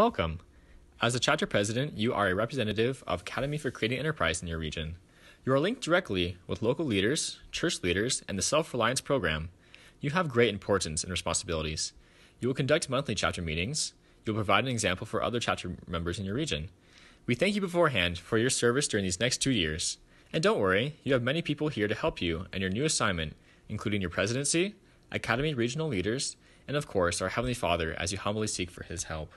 Welcome! As a chapter president, you are a representative of Academy for Creating Enterprise in your region. You are linked directly with local leaders, church leaders, and the Self Reliance Program. You have great importance and responsibilities. You will conduct monthly chapter meetings. You will provide an example for other chapter members in your region. We thank you beforehand for your service during these next two years. And don't worry, you have many people here to help you and your new assignment, including your presidency, Academy regional leaders, and of course, our Heavenly Father as you humbly seek for His help.